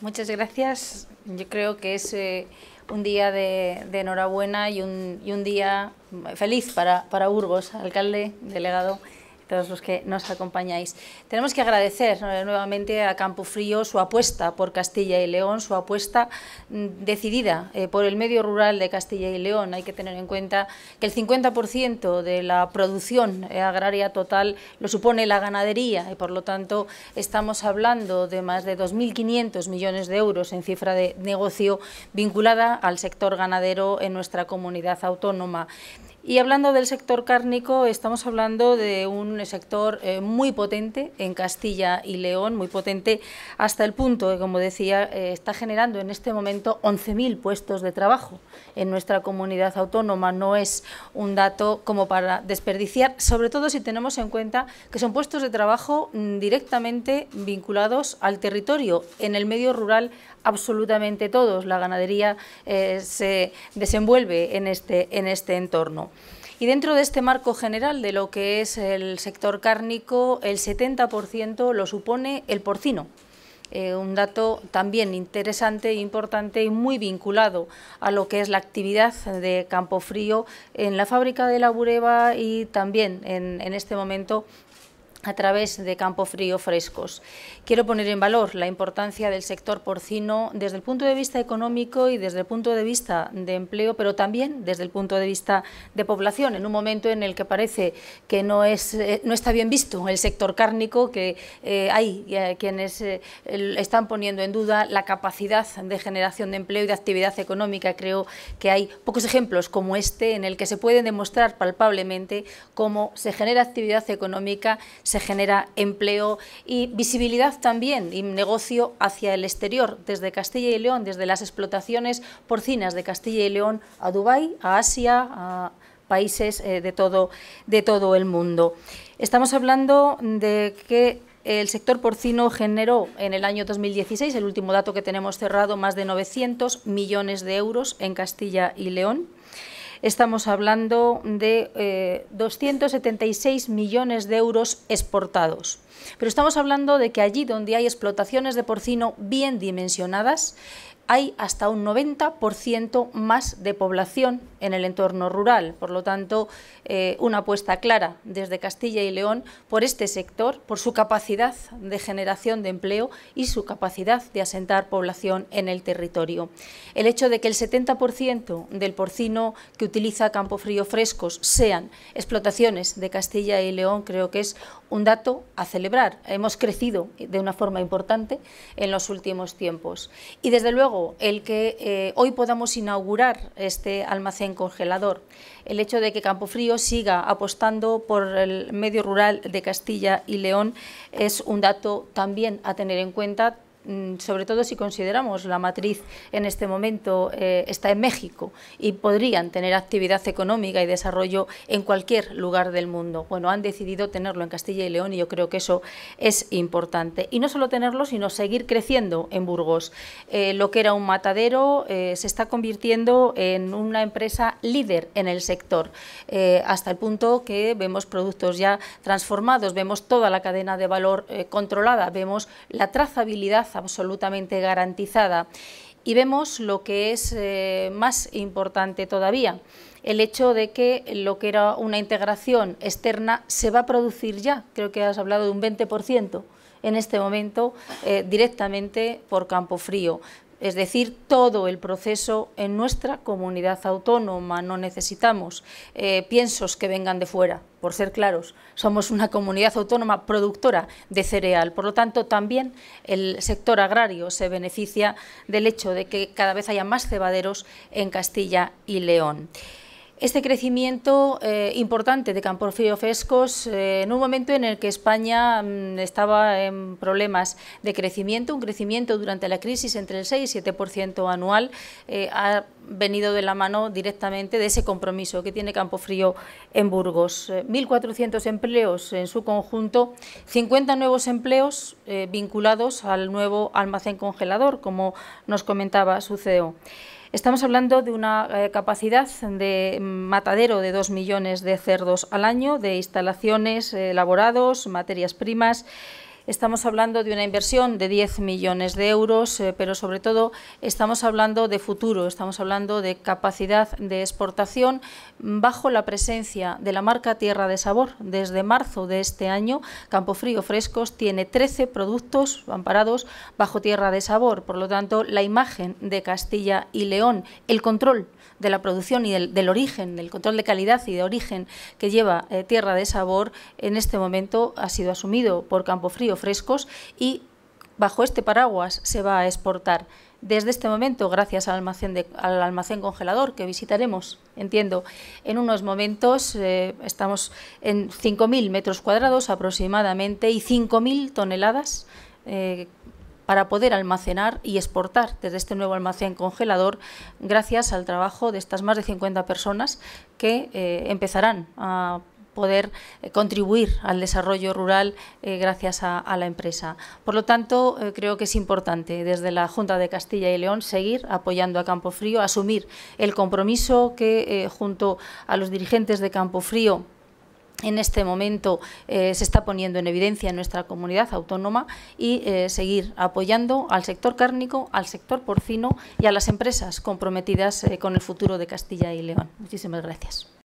Muchas gracias. Yo creo que es eh, un día de, de enhorabuena y un, y un, día feliz para, para Burgos, alcalde, delegado todos los que nos acompañáis. Tenemos que agradecer nuevamente a Campofrío su apuesta por Castilla y León, su apuesta mm, decidida eh, por el medio rural de Castilla y León. Hay que tener en cuenta que el 50% de la producción eh, agraria total lo supone la ganadería y por lo tanto estamos hablando de más de 2.500 millones de euros en cifra de negocio vinculada al sector ganadero en nuestra comunidad autónoma. Y hablando del sector cárnico, estamos hablando de un sector eh, muy potente en Castilla y León, muy potente hasta el punto que, como decía, eh, está generando en este momento 11.000 puestos de trabajo en nuestra comunidad autónoma. No es un dato como para desperdiciar, sobre todo si tenemos en cuenta que son puestos de trabajo mm, directamente vinculados al territorio, en el medio rural absolutamente todos. La ganadería eh, se desenvuelve en este, en este entorno. Y dentro de este marco general de lo que es el sector cárnico, el 70% lo supone el porcino. Eh, un dato también interesante, importante y muy vinculado a lo que es la actividad de frío en la fábrica de la Bureba y también en, en este momento a través de Campo Frío Frescos. Quiero poner en valor la importancia del sector porcino desde el punto de vista económico y desde el punto de vista de empleo, pero también desde el punto de vista de población, en un momento en el que parece que no, es, eh, no está bien visto el sector cárnico, que eh, hay eh, quienes están poniendo en duda la capacidad de generación de empleo y de actividad económica. Creo que hay pocos ejemplos como este en el que se puede demostrar palpablemente cómo se genera actividad económica se genera empleo y visibilidad también y negocio hacia el exterior, desde Castilla y León, desde las explotaciones porcinas de Castilla y León a Dubái, a Asia, a países eh, de, todo, de todo el mundo. Estamos hablando de que el sector porcino generó en el año 2016, el último dato que tenemos cerrado, más de 900 millones de euros en Castilla y León estamos hablando de 276 eh, millones de euros exportados. Pero estamos hablando de que allí donde hay explotaciones de porcino bien dimensionadas, hay hasta un 90% más de población en el entorno rural. Por lo tanto, eh, una apuesta clara desde Castilla y León por este sector, por su capacidad de generación de empleo y su capacidad de asentar población en el territorio. El hecho de que el 70% del porcino que utiliza Campo Frío Frescos sean explotaciones de Castilla y León creo que es un dato a celebrar. Hemos crecido de una forma importante en los últimos tiempos. Y desde luego, el que eh, hoy podamos inaugurar este almacén congelador, el hecho de que Campofrío siga apostando por el medio rural de Castilla y León es un dato también a tener en cuenta Mm, sobre todo si consideramos la matriz en este momento eh, está en México y podrían tener actividad económica y desarrollo en cualquier lugar del mundo. Bueno, han decidido tenerlo en Castilla y León y yo creo que eso es importante. Y no solo tenerlo, sino seguir creciendo en Burgos. Eh, lo que era un matadero eh, se está convirtiendo en una empresa líder en el sector, hasta el punto que vemos productos ya transformados, vemos toda la cadena de valor controlada, vemos la trazabilidad absolutamente garantizada. Y vemos lo que es eh, más importante todavía, el hecho de que lo que era una integración externa se va a producir ya, creo que has hablado de un 20% en este momento eh, directamente por Campo Frío es decir, todo el proceso en nuestra comunidad autónoma. No necesitamos eh, piensos que vengan de fuera, por ser claros. Somos una comunidad autónoma productora de cereal, por lo tanto también el sector agrario se beneficia del hecho de que cada vez haya más cebaderos en Castilla y León este crecimiento eh, importante de campofrío Frescos eh, en un momento en el que España mm, estaba en problemas de crecimiento, un crecimiento durante la crisis entre el 6 y 7% anual, eh, ha venido de la mano directamente de ese compromiso que tiene Campofrío en Burgos. 1.400 empleos en su conjunto, 50 nuevos empleos vinculados al nuevo almacén congelador, como nos comentaba su CEO. Estamos hablando de una eh, capacidad de matadero de 2 millones de cerdos al año, de instalaciones, eh, elaborados, materias primas. Estamos hablando de una inversión de 10 millones de euros, eh, pero sobre todo estamos hablando de futuro, estamos hablando de capacidad de exportación bajo la presencia de la marca Tierra de Sabor. Desde marzo de este año, Campofrío Frescos tiene 13 productos amparados bajo Tierra de Sabor. Por lo tanto, la imagen de Castilla y León, el control de la producción y del, origen, el control de calidad y de origen que lleva eh, Tierra de Sabor, en este momento ha sido asumido por Campofrío frescos y bajo este paraguas se va a exportar desde este momento, gracias al almacén, al almacén congelador que visitaremos, entiendo, en unos momentos, eh, estamos en 5.000 metros cuadrados aproximadamente y 5.000 toneladas eh, para poder almacenar y exportar desde este nuevo almacén congelador, gracias al trabajo de estas más de 50 personas que eh, empezarán a poder eh, contribuir al desarrollo rural eh, gracias a, la empresa. Por lo tanto, eh, creo que es importante desde la Junta de Castilla y León seguir apoyando a Campofrío, asumir el compromiso que junto a los dirigentes de Campofrío en este momento se está poniendo en evidencia en nuestra comunidad autónoma y seguir apoyando al sector cárnico, al sector porcino y a las empresas comprometidas con el futuro de Castilla y León. Muchísimas gracias.